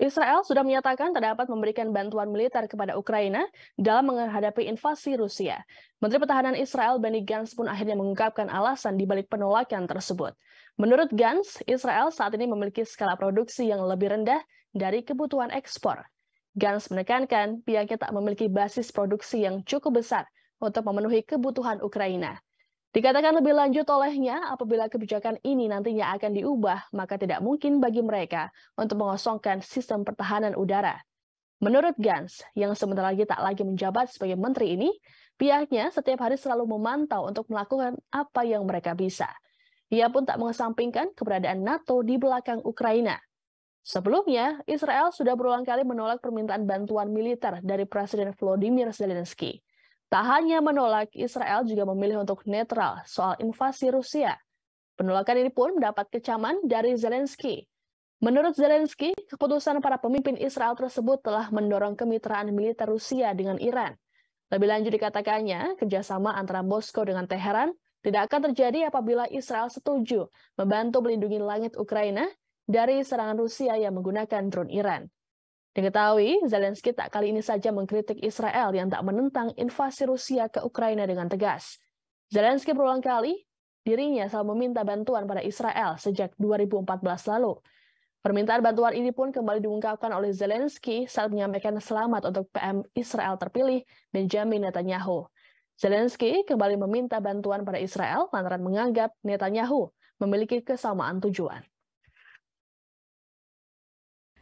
Israel sudah menyatakan terdapat memberikan bantuan militer kepada Ukraina dalam menghadapi invasi Rusia. Menteri Pertahanan Israel Benny Gantz pun akhirnya mengungkapkan alasan di balik penolakan tersebut. Menurut Gantz, Israel saat ini memiliki skala produksi yang lebih rendah dari kebutuhan ekspor. Gantz menekankan pihaknya tak memiliki basis produksi yang cukup besar untuk memenuhi kebutuhan Ukraina. Dikatakan lebih lanjut olehnya, apabila kebijakan ini nantinya akan diubah, maka tidak mungkin bagi mereka untuk mengosongkan sistem pertahanan udara. Menurut Gans, yang sebentar lagi tak lagi menjabat sebagai menteri ini, pihaknya setiap hari selalu memantau untuk melakukan apa yang mereka bisa. Ia pun tak mengesampingkan keberadaan NATO di belakang Ukraina. Sebelumnya, Israel sudah berulang kali menolak permintaan bantuan militer dari Presiden Vladimir Zelensky. Tak hanya menolak, Israel juga memilih untuk netral soal invasi Rusia. Penolakan ini pun mendapat kecaman dari Zelensky. Menurut Zelensky, keputusan para pemimpin Israel tersebut telah mendorong kemitraan militer Rusia dengan Iran. Lebih lanjut dikatakannya, kerjasama antara Moskow dengan Teheran tidak akan terjadi apabila Israel setuju membantu melindungi langit Ukraina dari serangan Rusia yang menggunakan drone Iran. Diketahui, Zelensky tak kali ini saja mengkritik Israel yang tak menentang invasi Rusia ke Ukraina dengan tegas. Zelensky berulang kali, dirinya selalu meminta bantuan pada Israel sejak 2014 lalu. Permintaan bantuan ini pun kembali diungkapkan oleh Zelensky saat menyampaikan selamat untuk PM Israel terpilih Benjamin Netanyahu. Zelensky kembali meminta bantuan pada Israel lantaran menganggap Netanyahu memiliki kesamaan tujuan.